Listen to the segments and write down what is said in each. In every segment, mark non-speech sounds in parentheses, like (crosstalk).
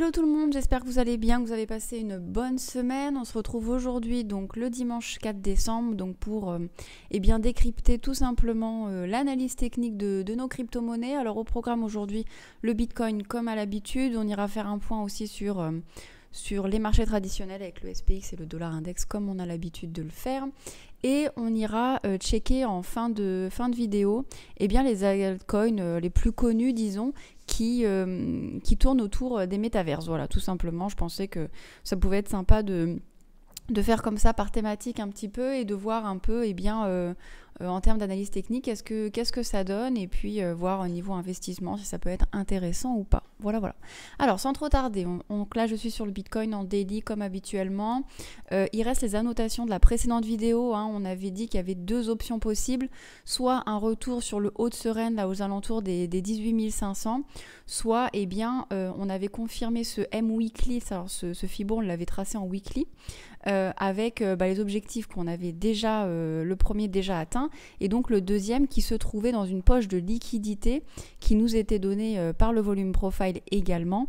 Hello tout le monde, j'espère que vous allez bien, que vous avez passé une bonne semaine. On se retrouve aujourd'hui donc le dimanche 4 décembre donc pour euh, eh bien décrypter tout simplement euh, l'analyse technique de, nos crypto-monnaies. Alors au programme aujourd'hui le Bitcoin comme à l'habitude, on ira faire un point aussi sur euh, sur les marchés traditionnels avec le SPX et le dollar index comme on a l'habitude de le faire. Et on ira checker en fin de, fin de vidéo eh bien, les altcoins les plus connus, disons, euh, qui, tourne autour euh, des métaverses. Voilà, tout simplement, je pensais que ça pouvait être sympa de de faire comme ça par thématique un petit peu et de voir un peu et eh bien euh, euh, en termes d'analyse technique qu'est-ce que qu'est-ce que ça donne et puis euh, voir au niveau investissement si ça peut être intéressant ou pas voilà voilà alors sans trop tarder donc là je suis sur le Bitcoin en daily comme habituellement il reste les annotations de la précédente vidéo hein. on avait dit qu'il y avait deux options possibles soit un retour sur le haut de sereine là aux alentours des, des 18 500 soit et eh bien on avait confirmé ce M weekly alors ce, ce Fibon on l'avait tracé en weekly euh, avec euh, bah, les objectifs qu'on avait déjà, euh, le premier déjà atteint, et donc le deuxième qui se trouvait dans une poche de liquidité qui nous était donnée par le volume profile également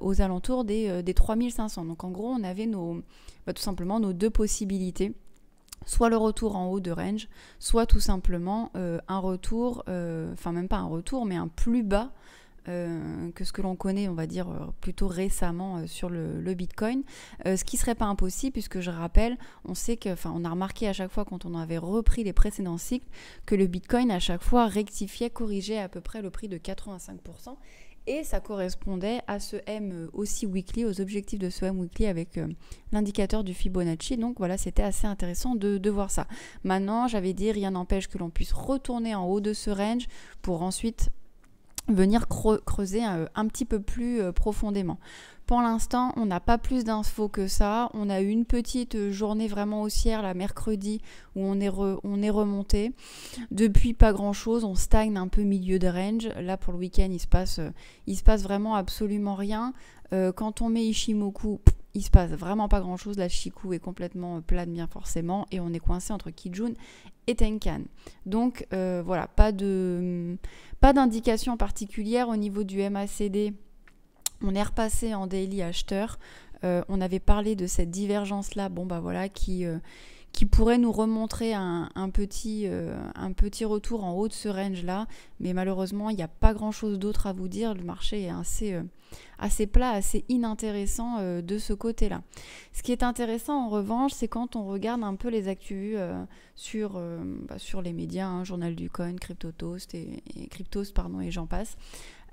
aux alentours des, des 3500. Donc en gros, on avait nos, bah, tout simplement nos deux possibilités soit le retour en haut de range, soit tout simplement un retour, enfin même pas un retour, mais un plus bas euh, que ce que l'on connaît, on va dire euh, plutôt récemment euh, sur le, Bitcoin, ce qui serait pas impossible puisque je rappelle, on sait que, enfin, on a remarqué à chaque fois quand on avait repris les précédents cycles que le Bitcoin à chaque fois rectifiait, corrigeait à peu près le prix de 85% et ça correspondait à ce M aussi weekly, aux objectifs de ce M weekly avec l'indicateur du Fibonacci. Donc voilà, c'était assez intéressant de, voir ça. Maintenant, j'avais dit, rien n'empêche que l'on puisse retourner en haut de ce range pour ensuite venir creuser euh, un, petit peu plus euh, profondément. Pour l'instant, on n'a pas plus d'infos que ça. On a eu une petite euh, journée vraiment haussière la mercredi où on est, remonté. Depuis, pas grand-chose. On stagne un peu milieu de range. Là, pour le week-end, il se passe, se passe vraiment absolument rien. quand on met Ishimoku, il se passe vraiment pas grand chose. La Shiku est complètement euh, plane, bien forcément, et on est coincé entre Kijun et Tenkan. Donc euh, voilà, pas de mm, pas d'indication particulière au niveau du MACD. On est repassé en daily acheteur. Euh, on avait parlé de cette divergence là, bon bah voilà, qui qui pourrait nous remontrer un, petit, euh, un petit retour en haut de ce range-là. Mais malheureusement, il n'y a pas grand-chose d'autre à vous dire. Le marché est assez, euh, assez plat, assez inintéressant euh, de ce côté-là. Ce qui est intéressant, en revanche, c'est quand on regarde un peu les actus sur, bah, sur les médias, hein, Journal du Coin, Crypto et, Cryptos, pardon, et j'en passe.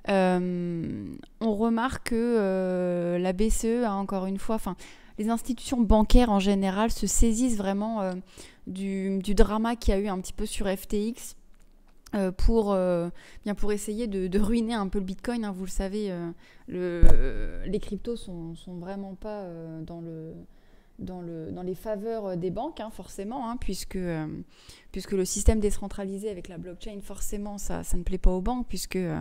on remarque que la BCE a encore une fois, les institutions bancaires en général se saisissent vraiment euh, du, drama qu'il y a eu un petit peu sur FTX euh, pour, euh, bien pour essayer de, ruiner un peu le Bitcoin. Hein. vous le savez, les cryptos sont, sont vraiment pas dans le dans, le, dans les faveurs euh, des banques, hein, forcément, hein, puisque, euh, puisque le système décentralisé avec la blockchain, forcément, ça, ça ne plaît pas aux banques, puisque euh,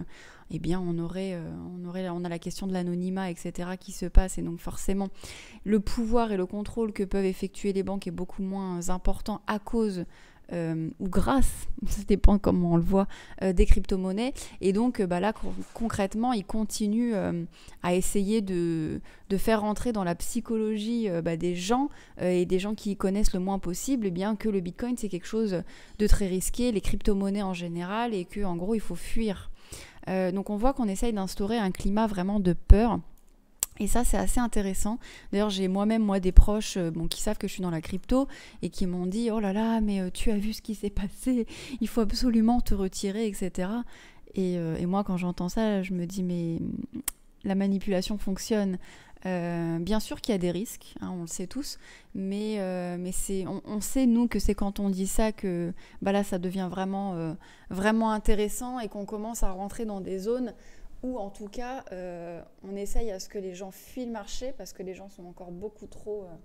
eh bien, on, aurait, on, aurait, on a la question de l'anonymat, etc., qui se passe, et donc forcément, le pouvoir et le contrôle que peuvent effectuer les banques est beaucoup moins important à cause euh, ou grâce, (laughs) ça dépend comment on le voit, euh, des crypto-monnaies. Et donc euh, bah là, concrètement, ils continuent à essayer de, faire rentrer dans la psychologie bah, des gens et des gens qui connaissent le moins possible, eh bien que le Bitcoin, c'est quelque chose de très risqué, les crypto-monnaies en général, et que en gros, il faut fuir. donc on voit qu'on essaye d'instaurer un climat vraiment de peur et ça, c'est assez intéressant. D'ailleurs, j'ai moi-même, moi, des proches euh, bon, qui savent que je suis dans la crypto et qui m'ont dit Oh là là, mais euh, tu as vu ce qui s'est passé, il faut absolument te retirer, etc. Euh, et, moi, quand j'entends ça, je me dis Mais la manipulation fonctionne. bien sûr qu'il y a des risques, hein, on le sait tous, mais, mais c'est, on, sait nous que c'est quand on dit ça que bah là ça devient vraiment, vraiment intéressant et qu'on commence à rentrer dans des zones ou en tout cas, euh, on essaye à ce que les gens fuient le marché parce que les gens sont encore beaucoup trop, euh,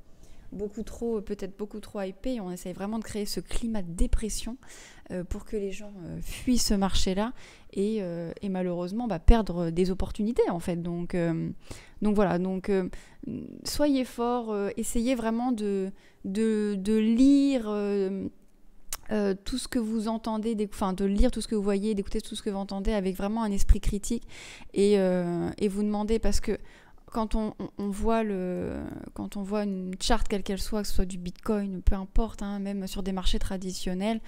beaucoup trop, euh, peut-être beaucoup trop hypés. on essaye vraiment de créer ce climat de dépression pour que les gens fuient ce marché-là et, malheureusement bah, perdre des opportunités en fait. Donc, voilà, donc soyez forts, essayez vraiment de lire euh, tout ce que vous entendez, enfin de lire tout ce que vous voyez, d'écouter tout ce que vous entendez avec vraiment un esprit critique et, euh, vous demander parce que quand on, voit quand on voit une charte quelle qu'elle soit, que ce soit du Bitcoin, peu importe, hein, même sur des marchés traditionnels,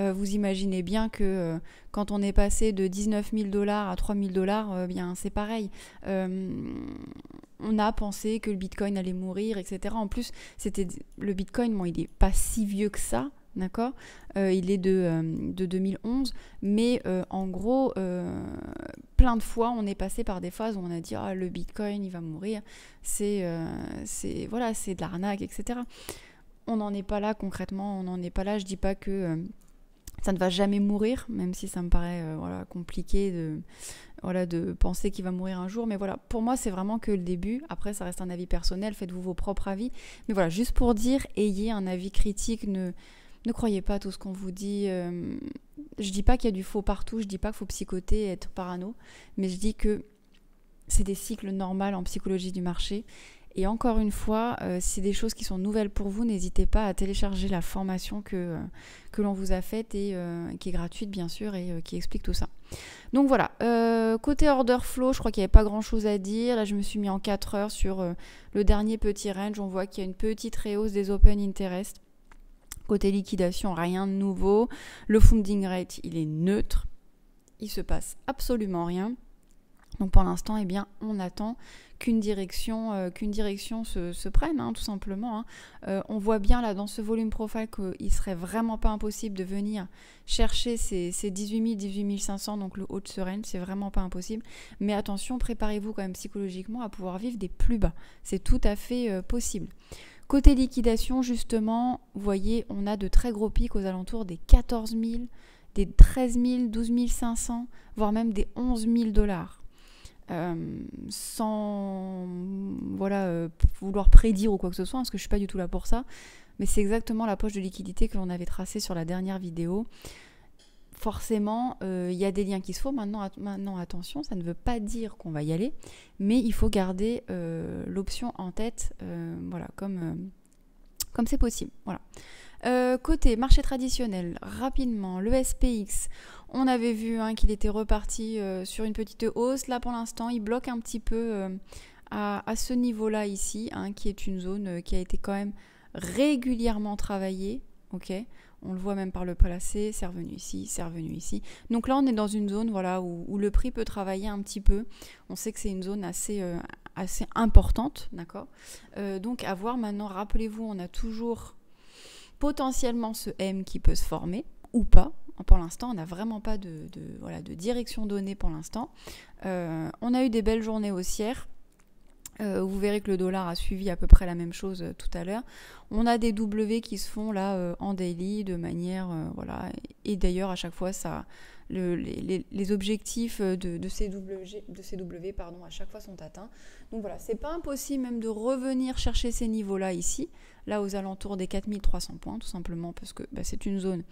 euh, vous imaginez bien que quand on est passé de 19 000 dollars à 3 000 dollars, bien c'est pareil. on a pensé que le Bitcoin allait mourir, etc. En plus, c'était le Bitcoin, il n'est pas si vieux que ça. D'accord euh, Il est de, 2011, euh, mais euh, en gros, plein de fois, on est passé par des phases où on a dit ah, le bitcoin, il va mourir, c'est voilà, de l'arnaque, etc. On n'en est pas là concrètement, on n'en est pas là. Je dis pas que ça ne va jamais mourir, même si ça me paraît voilà, compliqué de, voilà, de penser qu'il va mourir un jour. Mais voilà, pour moi, c'est vraiment que le début. Après, ça reste un avis personnel, faites-vous vos propres avis. Mais voilà, juste pour dire, ayez un avis critique, ne ne croyez pas tout ce qu'on vous dit. Euh, je dis pas qu'il y a du faux partout, je dis pas qu'il faut psychoter et être parano, mais je dis que c'est des cycles normaux en psychologie du marché. Et encore une fois, euh, si c'est des choses qui sont nouvelles pour vous, n'hésitez pas à télécharger la formation que, euh, que l'on vous a faite et qui est gratuite bien sûr et qui explique tout ça. Donc voilà, côté order flow, je crois qu'il n'y avait pas grand chose à dire. Là, je me suis mis en 4 heures sur le dernier petit range. On voit qu'il y a une petite réhausse des open interest. Côté liquidation, rien de nouveau. Le funding rate, il est neutre. Il se passe absolument rien. Donc pour l'instant, eh bien, on attend qu'une direction, euh, qu'une direction se, prenne, hein, tout simplement. Hein. Euh, on voit bien là dans ce volume profile qu'il serait vraiment pas impossible de venir chercher ces, 18 000, 18 500, donc le haut de ce range, c'est vraiment pas impossible. Mais attention, préparez-vous quand même psychologiquement à pouvoir vivre des plus bas. C'est tout à fait euh, possible. Côté liquidation, justement, vous voyez, on a de très gros pics aux alentours des 14 000, des 13 000, 12 500, voire même des 11 000 dollars. Euh, sans euh, vouloir prédire ou quoi que ce soit, parce que je ne suis pas du tout là pour ça, mais c'est exactement la poche de liquidité que l'on avait tracée sur la dernière vidéo forcément, il euh, y a des liens qui se font. Maintenant, attention, ça ne veut pas dire qu'on va y aller, mais il faut garder euh, l'option en tête, euh, voilà, comme c'est possible. Voilà. côté marché traditionnel, rapidement, le SPX, on avait vu hein, qu'il était reparti sur une petite hausse. Là, pour l'instant, il bloque un petit peu à, ce niveau-là ici, hein, qui est une zone qui a été quand même régulièrement travaillée. ok on le voit même par le placé, c'est revenu ici, c'est revenu ici. Donc là, on est dans une zone voilà, où, le prix peut travailler un petit peu. On sait que c'est une zone assez, euh, assez importante, d'accord euh, Donc à voir maintenant, rappelez-vous, on a toujours potentiellement ce M qui peut se former ou pas. Pour l'instant, on n'a vraiment pas de, voilà, de direction donnée pour l'instant. Euh, on a eu des belles journées haussières euh, vous verrez que le dollar a suivi à peu près la même chose euh, tout à l'heure. On a des W qui se font là euh, en daily de manière voilà et d'ailleurs à chaque fois ça les, objectifs de, de, de, CW, pardon, à chaque fois sont atteints. Donc voilà, c'est pas impossible même de revenir chercher ces niveaux-là ici, là aux alentours des 4300 points, tout simplement parce que bah, c'est une zone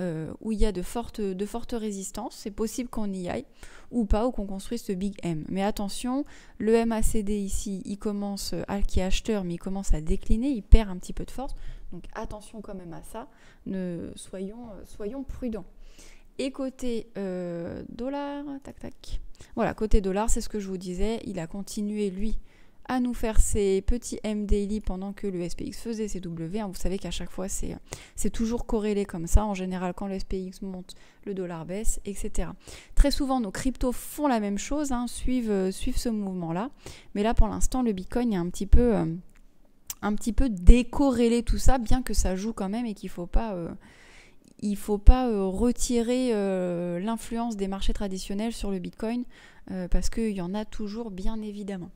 euh, où il y a de fortes, de fortes résistances. C'est possible qu'on y aille ou pas, ou qu'on construise ce big M. Mais attention, le MACD ici, il commence, à, euh, qui est acheteur, mais il commence à décliner, il perd un petit peu de force. Donc attention quand même à ça, ne, soyons, euh, soyons prudents. Et côté euh, dollar, tac tac. Voilà, côté dollar, c'est ce que je vous disais. Il a continué, lui, à nous faire ses petits M daily pendant que le SPX faisait ses W. Hein, vous savez qu'à chaque fois, euh, c'est toujours corrélé comme ça. En général, quand le SPX monte, le dollar baisse, etc. Très souvent, nos cryptos font la même chose, hein, euh, suivent, ce mouvement-là. Mais là, pour l'instant, le Bitcoin est un petit peu, décorrélé tout ça, bien que ça joue quand même et qu'il ne faut pas il ne faut pas euh, retirer euh, l'influence des marchés traditionnels sur le Bitcoin euh, parce qu'il y en a toujours bien évidemment.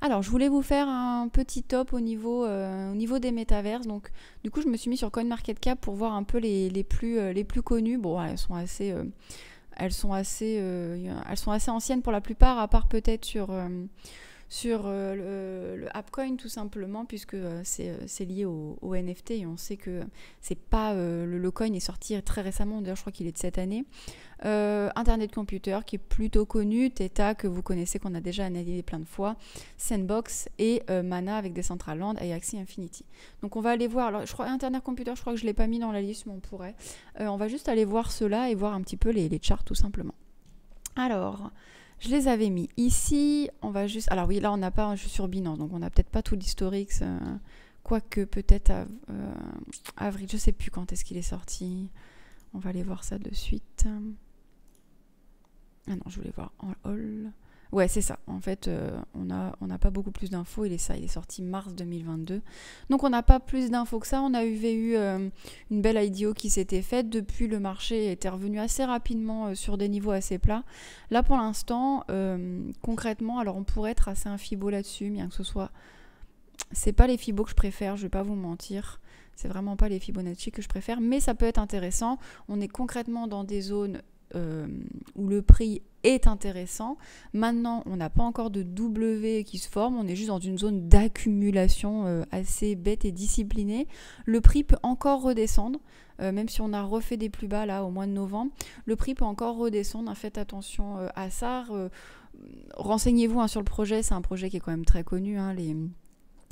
Alors je voulais vous faire un petit top au niveau, au niveau des métaverses. Donc du coup je me suis mis sur CoinMarketCap pour voir un peu les, plus, les plus connus. Bon elles sont assez, elles sont assez, elles sont assez anciennes pour la plupart à part peut-être sur sur euh, le, le AppCoin tout simplement, puisque euh, euh, c'est lié au, NFT et on sait que c'est pas le, le, coin est sorti très récemment, d'ailleurs je crois qu'il est de cette année. Internet Computer qui est plutôt connu, Theta que vous connaissez, qu'on a déjà analysé plein de fois, Sandbox et Mana avec des land et Axie Infinity. Donc on va aller voir, alors je crois Internet Computer, je crois que je l'ai pas mis dans la liste, mais on pourrait. on va juste aller voir cela et voir un petit peu les, les charts tout simplement. Alors, je les avais mis ici. On va juste. Alors oui, là on n'a pas. Je suis sur Binance, donc on n'a peut-être pas tout l'historique. Euh, quoique peut-être euh, avril, je sais plus quand est-ce qu'il est sorti. On va aller voir ça de suite. Ah non, je voulais voir en hall. Ouais, c'est ça. En fait, euh, on n'a on pas beaucoup plus d'infos. Il est ça, il est sorti mars 2022. Donc, on n'a pas plus d'infos que ça. On a eu, euh, une belle IDO qui s'était faite. Depuis, le marché était revenu assez rapidement euh, sur des niveaux assez plats. Là, pour l'instant, concrètement, alors on pourrait tracer un Fibo là-dessus, bien que ce soit... C'est pas les Fibo que je préfère, je vais pas vous mentir. C'est vraiment pas les Fibonacci que je préfère, mais ça peut être intéressant. On est concrètement dans des zones euh, où le prix est intéressant. Maintenant, on n'a pas encore de W qui se forme, on est juste dans une zone d'accumulation euh, assez bête et disciplinée. Le prix peut encore redescendre, euh, même si on a refait des plus bas là au mois de novembre. Le prix peut encore redescendre, hein, faites attention à ça. Renseignez-vous hein, sur le projet, c'est un projet qui est quand même très connu. Hein, les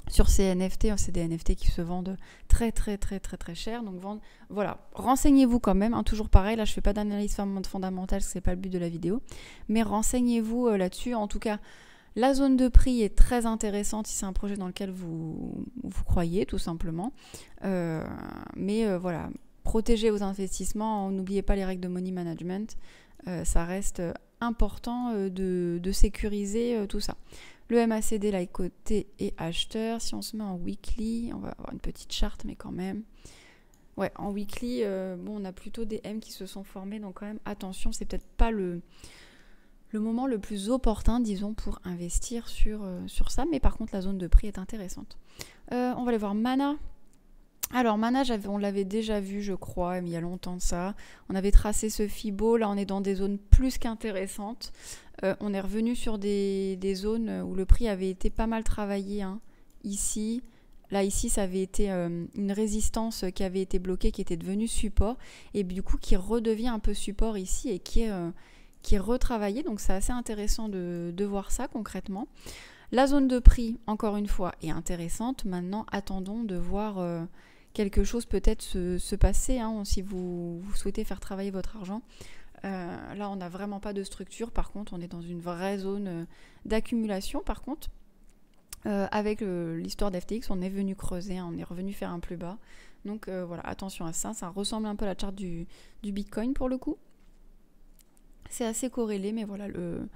sur ces NFT, hein, c'est des NFT qui se vendent très très très très très cher. Donc vendre, voilà, renseignez-vous quand même. Hein, toujours pareil, là je fais pas d'analyse fondamentale, n'est pas le but de la vidéo, mais renseignez-vous euh, là-dessus. En tout cas, la zone de prix est très intéressante si c'est un projet dans lequel vous vous croyez tout simplement. Euh, mais euh, voilà, protégez vos investissements, n'oubliez pas les règles de money management. ça reste important de sécuriser tout ça. Le MACD là côté et acheteur. Si on se met en weekly, on va avoir une petite charte, mais quand même. Ouais, en weekly, euh, bon, on a plutôt des M qui se sont formés, donc quand même attention, c'est peut-être pas le, le moment le plus opportun, disons, pour investir sur, euh, sur ça. Mais par contre, la zone de prix est intéressante. Euh, on va aller voir Mana. Alors, Manage, on l'avait déjà vu, je crois, il y a longtemps de ça. On avait tracé ce FIBO. Là, on est dans des zones plus qu'intéressantes. Euh, on est revenu sur des, zones où le prix avait été pas mal travaillé. Hein. Ici, là, ici, ça avait été euh, une résistance qui avait été bloquée, qui était devenue support. Et du coup, qui redevient un peu support ici et qui est, euh, qui est retravaillé. Donc, c'est assez intéressant de, de voir ça concrètement. La zone de prix, encore une fois, est intéressante. Maintenant, attendons de voir quelque chose peut-être se, passer hein, si vous, souhaitez faire travailler votre argent. Euh, là, on n'a vraiment pas de structure. Par contre, on est dans une vraie zone euh, d'accumulation. Par contre, euh, avec l'histoire d'FTX, on est venu creuser, hein, on est revenu faire un plus bas. Donc voilà, attention à ça. Ça ressemble un peu à la charte du, du Bitcoin pour le coup. C'est assez corrélé, mais voilà, le,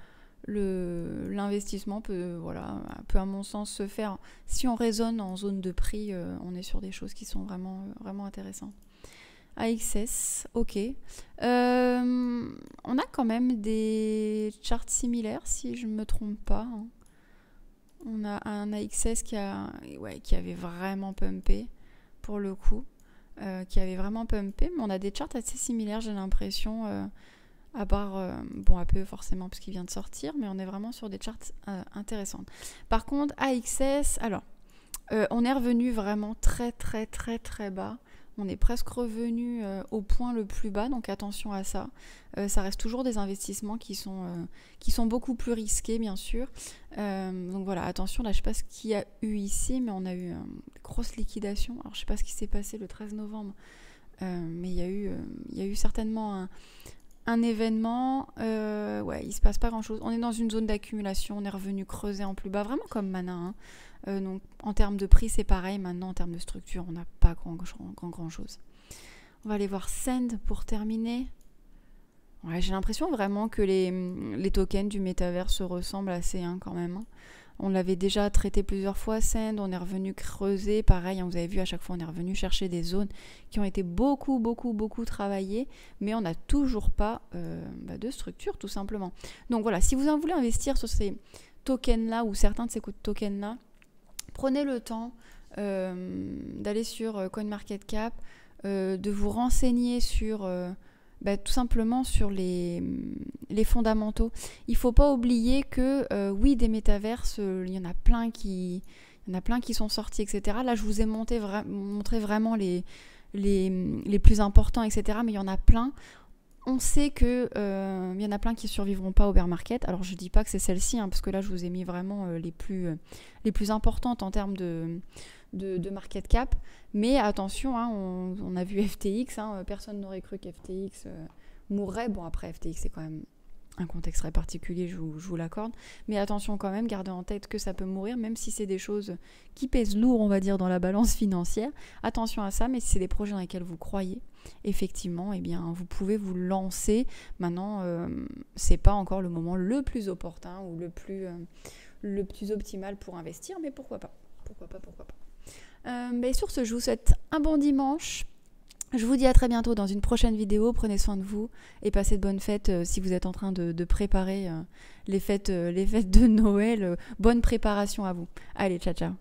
l'investissement peut, voilà, peu à mon sens se faire. Si on raisonne en zone de prix, euh, on est sur des choses qui sont vraiment, euh, vraiment intéressantes. AXS, ok. Euh, on a quand même des charts similaires, si je ne me trompe pas. Hein. On a un AXS qui, a, ouais, qui avait vraiment pumpé, pour le coup. qui avait vraiment pumpé, mais on a des charts assez similaires, j'ai l'impression à part, euh, bon, bon, peu forcément, puisqu'il vient de sortir, mais on est vraiment sur des charts euh, intéressantes. Par contre, AXS, alors, euh, on est revenu vraiment très, très, très, très bas. On est presque revenu au point le plus bas, donc attention à ça. ça reste toujours des investissements qui sont, qui sont beaucoup plus risqués, bien sûr. donc voilà, attention, là, je ne sais pas ce qu'il y a eu ici, mais on a eu une grosse liquidation. Alors, je ne sais pas ce qui s'est passé le 13 novembre. mais il y, eu, il y a eu certainement un, un événement, il euh, ouais, il se passe pas grand chose. On est dans une zone d'accumulation, on est revenu creuser en plus bas, vraiment comme Mana. Hein. Euh, donc en termes de prix, c'est pareil. Maintenant, en termes de structure, on n'a pas grand, grand, grand chose. On va aller voir Send pour terminer. j'ai l'impression vraiment que les, tokens du métavers se ressemblent assez hein, quand même. Hein. On l'avait déjà traité plusieurs fois, Send, on est revenu creuser, pareil, hein, vous avez vu à chaque fois on est revenu chercher des zones qui ont été beaucoup, beaucoup, beaucoup travaillées, mais on n'a toujours pas euh, bah, de structure tout simplement. Donc voilà, si vous en voulez investir sur ces tokens-là ou certains de ces tokens-là, prenez le temps euh, d'aller sur euh, CoinMarketCap, de vous renseigner sur... Bah, tout simplement sur les, les fondamentaux. Il ne faut pas oublier que euh, oui, des métaverses, euh, il y en a plein qui, il y en a plein qui sont sortis, etc. Là, je vous ai monté montré vraiment les, les, les, plus importants, etc. Mais il y en a plein. On sait que euh, il y en a plein qui survivront pas au bear market. Alors je dis pas que c'est celle-ci, hein, parce que là je vous ai mis vraiment les plus les plus importantes en termes de de, market cap. Mais attention, hein, on, a vu FTX, hein, euh, personne n'aurait cru que FTX euh, mourrait. Bon, après, FTX, c'est quand même un contexte très particulier, je vous, l'accorde. Mais attention quand même, gardez en tête que ça peut mourir, même si c'est des choses qui pèsent lourd, on va dire, dans la balance financière. Attention à ça, mais si c'est des projets dans lesquels vous croyez, effectivement, et eh bien, vous pouvez vous lancer. Maintenant, euh, c'est pas encore le moment le plus opportun ou le plus, le plus optimal pour investir, mais pourquoi pas Pourquoi pas Pourquoi pas euh, mais sur ce, je vous souhaite un bon dimanche. Je vous dis à très bientôt dans une prochaine vidéo. Prenez soin de vous et passez de bonnes fêtes euh, si vous êtes en train de, préparer euh, les, fêtes, les fêtes de Noël. bonne préparation à vous. Allez, ciao ciao.